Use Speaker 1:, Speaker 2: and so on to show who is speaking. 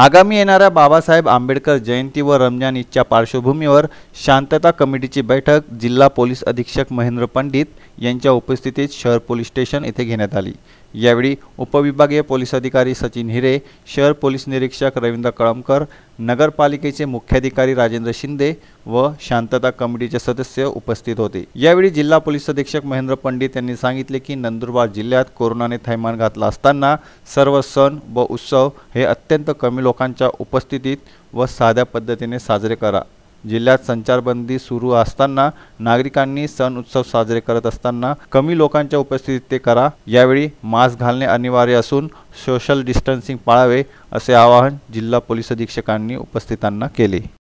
Speaker 1: आगामी येणाऱ्या बाबासाहेब आंबेडकर जयंती व रमजान ईदच्या पार्श्वभूमीवर शांतता कमिटीची बैठक जिल्हा पोलीस अधीक्षक महेंद्र पंडित यांच्या उपस्थितीत शहर पोलीस स्टेशन येथे घेण्यात आली यावेळी उपविभागीय पोलीस अधिकारी सचिन हिरे शहर पोलीस निरीक्षक रवींद्र कळमकर नगरपालिकेचे मुख्याधिकारी राजेंद्र शिंदे व शांतता कमिटीचे सदस्य उपस्थित होते यावेळी जिल्हा पोलीस अधीक्षक महेंद्र पंडित यांनी सांगितले की नंदुरबार जिल्ह्यात कोरोनाने थैमान घातला असताना सर्व सण व उत्सव हे अत्यंत कमी लोकांच्या उपस्थितीत व साध्या पद्धतीने साजरे करा जिल्ह्यात संचारबंदी सुरू असताना नागरिकांनी सण उत्सव साजरे करत असताना कमी लोकांच्या उपस्थितीत ते करा यावेळी मास्क घालणे अनिवार्य असून सोशल डिस्टन्सिंग पाळावे असे आवाहन जिल्हा पोलीस अधीक्षकांनी उपस्थितांना केले